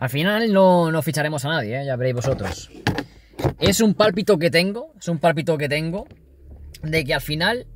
Al final no, ficharemos a nadie, ¿eh? ya veréis vosotros. Es un pálpito que tengo, es un pálpito que tengo, de que al final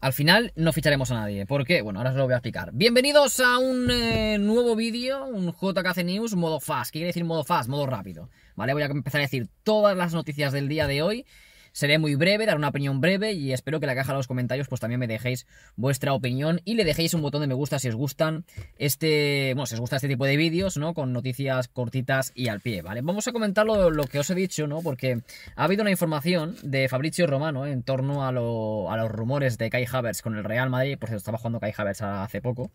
al final no ficharemos a nadie. ¿Por qué? Bueno, ahora os lo voy a explicar. Bienvenidos a un eh, nuevo vídeo, un JKC News modo fast. ¿Qué quiere decir modo fast? Modo rápido. Vale, voy a empezar a decir todas las noticias del día de hoy Seré muy breve, daré una opinión breve y espero que en la caja de los comentarios pues también me dejéis vuestra opinión y le dejéis un botón de me gusta si os gustan este, bueno, si os gusta este tipo de vídeos, ¿no? Con noticias cortitas y al pie, ¿vale? Vamos a comentar lo, que os he dicho, ¿no? Porque ha habido una información de Fabrizio Romano en torno a, los rumores de Kai Havertz con el Real Madrid, por cierto, estaba jugando Kai Havertz hace poco.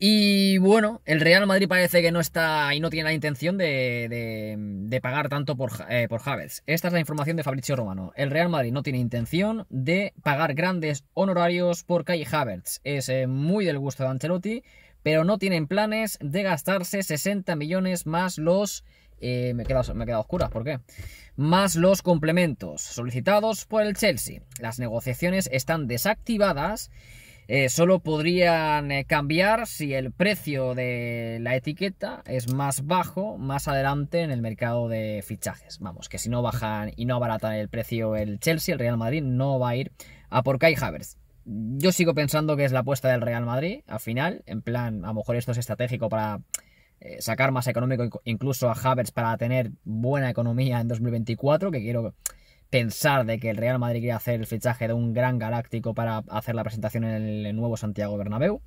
Y bueno, el Real Madrid parece que no está y no tiene la intención de, pagar tanto eh, por, Havertz. Esta es la información de Fabricio Romano. El Real Madrid no tiene intención de pagar grandes honorarios por Kai Havertz. Es eh, muy del gusto de Ancelotti, pero no tienen planes de gastarse 60 millones más los eh, me, he quedado, me oscura, ¿por qué? Más los complementos solicitados por el Chelsea. Las negociaciones están desactivadas eh, solo podrían eh, cambiar si el precio de la etiqueta es más bajo más adelante en el mercado de fichajes. Vamos, que si no bajan y no abaratan el precio el Chelsea, el Real Madrid no va a ir a por Kai Havertz. Yo sigo pensando que es la apuesta del Real Madrid, al final, en plan, a lo mejor esto es estratégico para eh, sacar más económico incluso a Havertz para tener buena economía en 2024, que quiero pensar de que el Real Madrid quiere hacer el fichaje de un gran galáctico para hacer la presentación en el nuevo Santiago Bernabéu.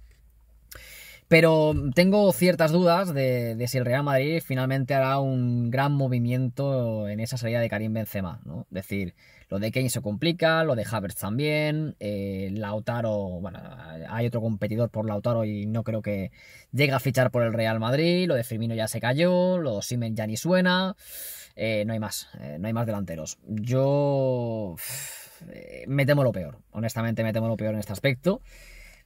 Pero tengo ciertas dudas de, si el Real Madrid finalmente hará un gran movimiento en esa salida de Karim Benzema, ¿no? Es decir, lo de Kane se complica, lo de Havertz también, eh, Lautaro, bueno, hay otro competidor por Lautaro y no creo que llegue a fichar por el Real Madrid, lo de Firmino ya se cayó, lo de Simen ya ni suena. Eh, no hay más, eh, no hay más delanteros. Yo eh, me temo lo peor, honestamente me temo lo peor en este aspecto.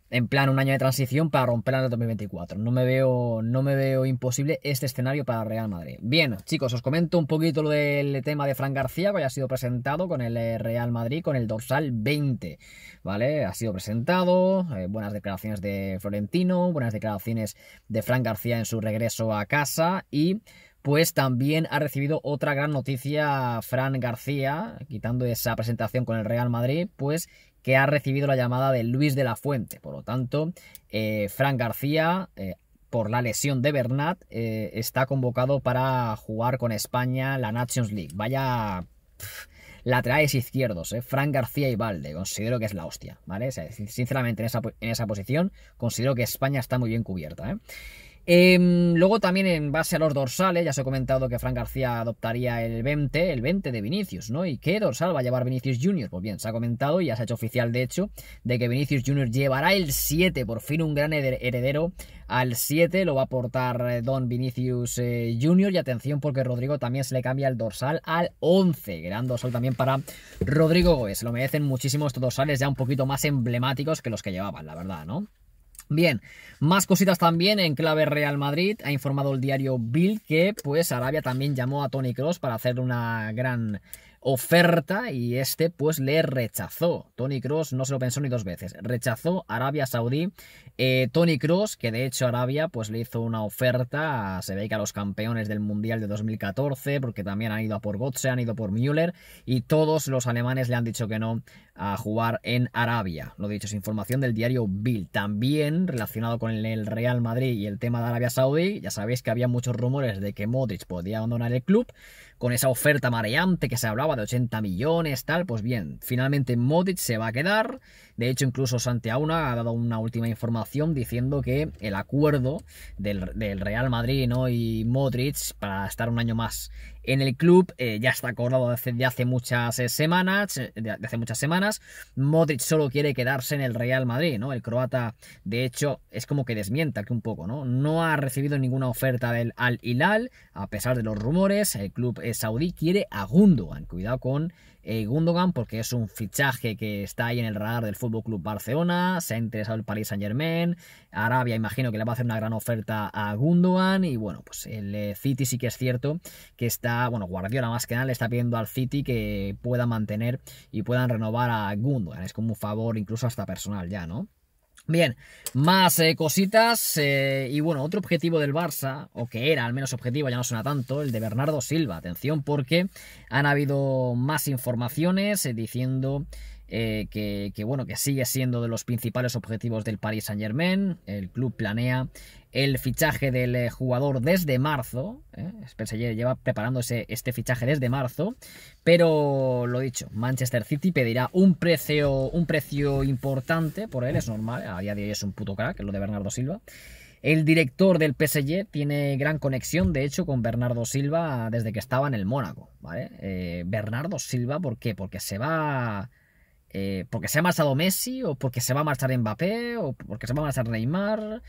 En plan, un año de transición para romper el el 2024. No me, veo, no me veo imposible este escenario para Real Madrid. Bien, chicos, os comento un poquito lo del tema de Fran García, que ha sido presentado con el Real Madrid con el dorsal 20. ¿Vale? Ha sido presentado. buenas declaraciones de Florentino, buenas declaraciones de Fran García en su regreso a casa. Y pues también ha recibido otra gran noticia Fran García, quitando esa presentación con el Real Madrid, pues que ha recibido la llamada de Luis de la Fuente. Por lo tanto, eh, Fran García, eh, por la lesión de Bernat, eh, está convocado para jugar con España la Nations League. Vaya... laterales izquierdos, eh, Fran García y Valde, considero que es la hostia, ¿vale? sinceramente, en esa, posición, considero que España está muy bien cubierta, Em, luego también en base a los dorsales, ya os he comentado que Frank García adoptaría el 20, el 20 de Vinicius, ¿no? ¿Y qué dorsal va a llevar Vinicius Jr.? Pues bien, se ha comentado y ya se ha hecho oficial, de hecho, de que Vinicius Jr. llevará el 7, por fin un gran heredero al 7, lo va a aportar eh, Don Vinicius eh, Jr. Y atención porque Rodrigo también se le cambia el dorsal al 11, gran dorsal también para Rodrigo gómez Lo merecen muchísimo estos dorsales ya un poquito más emblemáticos que los que llevaban, la verdad, ¿no? Bien, más cositas también en clave Real Madrid. Ha informado el diario Bill que pues Arabia también llamó a Tony Cross para hacer una gran oferta y este pues le rechazó. Tony Cross no se lo pensó ni dos veces, rechazó Arabia Saudí. Eh, Tony Cross, que de hecho Arabia pues le hizo una oferta, a, se ve que a los campeones del Mundial de 2014, porque también han ido a por Gotze, han ido por Müller y todos los alemanes le han dicho que no a jugar en Arabia. Lo dicho, es información del diario Bill. También relacionado con el Real Madrid y el tema de Arabia Saudí, ya sabéis que había muchos rumores de que Modric podía abandonar el club con esa oferta mareante que se hablaba de 80 millones, tal, pues bien, finalmente Modric se va a quedar, de hecho incluso Santiago ha dado una última información diciendo que el acuerdo del, Real Madrid ¿no? y Modric para estar un año más en el club eh, ya está acordado desde de hace muchas eh, semanas, eh, de hace muchas semanas, Modric solo quiere quedarse en el Real Madrid, ¿no? El croata, de hecho, es como que desmienta que un poco, ¿no? No ha recibido ninguna oferta del Al Hilal, a pesar de los rumores, el club saudí quiere a Gundogan, cuidado con eh, Gundogan porque es un fichaje que está ahí en el radar del Fútbol Club Barcelona, se ha interesado el Paris Saint Germain, Arabia imagino que le va a hacer una gran oferta a Gundogan y bueno, pues el eh, City sí que es cierto que está, bueno, Guardiola más que nada le está pidiendo al City que pueda mantener y puedan renovar a Gundogan, es como un favor incluso hasta personal ya, ¿no? Bien, más eh, cositas. Eh, y bueno, otro objetivo del Barça, o que era al menos objetivo, ya no suena tanto, el de Bernardo Silva. Atención porque han habido más informaciones eh, diciendo eh, que, bueno, que sigue siendo de los principales objetivos del Paris Saint Germain. El club planea el fichaje del eh, jugador desde marzo. ¿eh? lleva preparándose este fichaje desde marzo. Pero lo dicho, Manchester City pedirá un precio, un precio importante por él, es normal. A día de hoy es un puto crack, lo de Bernardo Silva. El director del PSG tiene gran conexión, de hecho, con Bernardo Silva desde que estaba en el Mónaco. ¿vale? Eh, Bernardo Silva, ¿por qué? Porque se va eh, porque se ha marchado Messi, o porque se va a marchar Mbappé, o porque se va a marchar Neymar.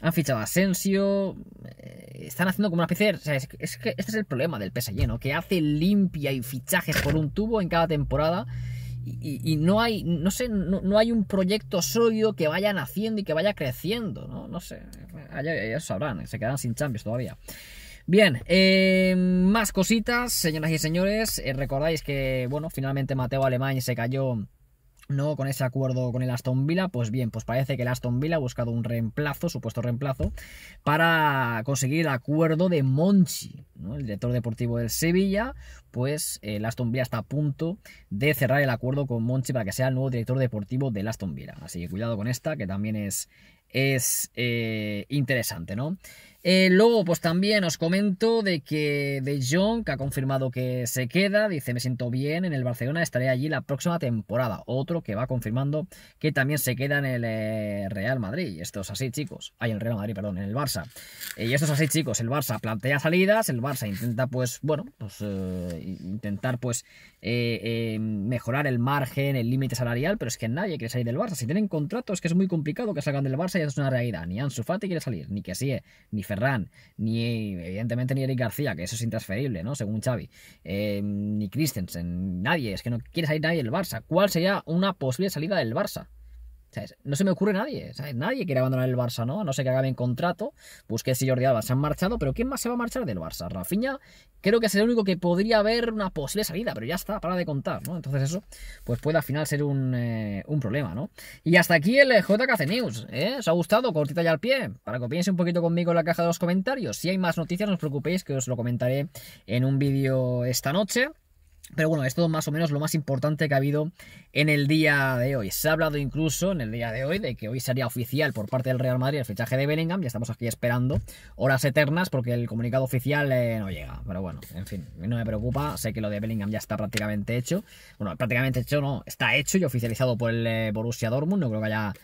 Han fichado Asensio. Eh, están haciendo como una especie es, que este es el problema del PSG, ¿no? Que hace limpia y fichajes por un tubo en cada temporada. Y, no hay. No sé, no, hay un proyecto sólido que vaya naciendo y que vaya creciendo, ¿no? sé. ya sabrán, se quedan sin Champions todavía. Bien, eh, más cositas, señoras y señores. Eh, recordáis que, bueno, finalmente Mateo Alemán se cayó ¿no? Con ese acuerdo con el Aston Villa, pues bien, pues parece que el Aston Villa ha buscado un reemplazo, supuesto reemplazo, para conseguir el acuerdo de Monchi, ¿no? el director deportivo del Sevilla, pues eh, el Aston Villa está a punto de cerrar el acuerdo con Monchi para que sea el nuevo director deportivo del Aston Villa. Así que cuidado con esta, que también es, es interesante, ¿no? Eh, luego, pues también os comento de que De Jong que ha confirmado que se queda, dice me siento bien en el Barcelona, estaré allí la próxima temporada. Otro que va confirmando que también se queda en el eh, Real Madrid. Esto es así, chicos. hay en el Real Madrid, perdón, en el Barça. Eh, y esto es así, chicos. El Barça plantea salidas, el Barça intenta, pues, bueno, pues intentar, pues, mejorar el margen, el límite salarial, pero es que nadie quiere salir del Barça. Si tienen contratos, que es muy complicado que salgan del Barça, y es una realidad. Ni Ansu Fati quiere salir, ni que sí, ni Ferran, ni evidentemente ni Eric García, que eso es intransferible, ¿no? Según Xavi, eh, ni Christensen, nadie, es que no quiere salir nadie del Barça. ¿Cuál sería una posible salida del Barça? No se me ocurre nadie, Nadie quiere abandonar el Barça, ¿no? A no ser que en contrato. Busquets pues y Jordi Alba se han marchado, pero ¿quién más se va a marchar del Barça? Rafinha creo que es el único que podría haber una posible salida, pero ya está, para de contar, ¿no? Entonces eso, pues puede al final ser un, eh, un problema, ¿no? Y hasta aquí el eh, JKC News, ¿eh? ¿Os ha gustado? Cortita ya al pie, para que opinéis un poquito conmigo en la caja de los comentarios. Si hay más noticias, no os preocupéis que os lo comentaré en un vídeo esta noche. Pero bueno, es más o menos lo más importante que ha habido en el día de hoy. Se ha hablado incluso en el día de hoy de que hoy sería oficial por parte del Real Madrid el fichaje de Bellingham. Ya estamos aquí esperando horas eternas porque el comunicado oficial eh, no llega. Pero bueno, en fin, no me preocupa. Sé que lo de Bellingham ya está prácticamente hecho. Bueno, prácticamente hecho no, está hecho y oficializado por el eh, Borussia Dortmund. No creo que haya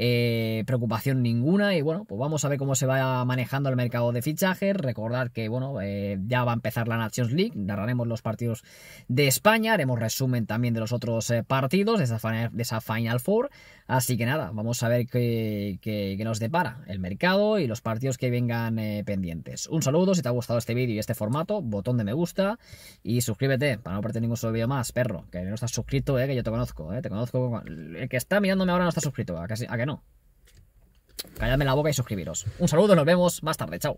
eh, preocupación ninguna. Y bueno, pues vamos a ver cómo se va manejando el mercado de fichajes. recordar que, bueno, eh, ya va a empezar la Nations League. Narraremos los partidos de España. Haremos resumen también de los otros eh, partidos, de esa, final, de esa Final Four. Así que nada, vamos a ver qué, nos depara el mercado y los partidos que vengan pendientes. Un saludo, si te ha gustado este vídeo y este formato, botón de me gusta y suscríbete para no perder ningún solo vídeo más, perro. Que no estás suscrito, que yo te conozco. te conozco. El que está mirándome ahora no está suscrito. A que, a no. Calladme la boca y suscribiros. Un saludo, nos vemos más tarde, chao.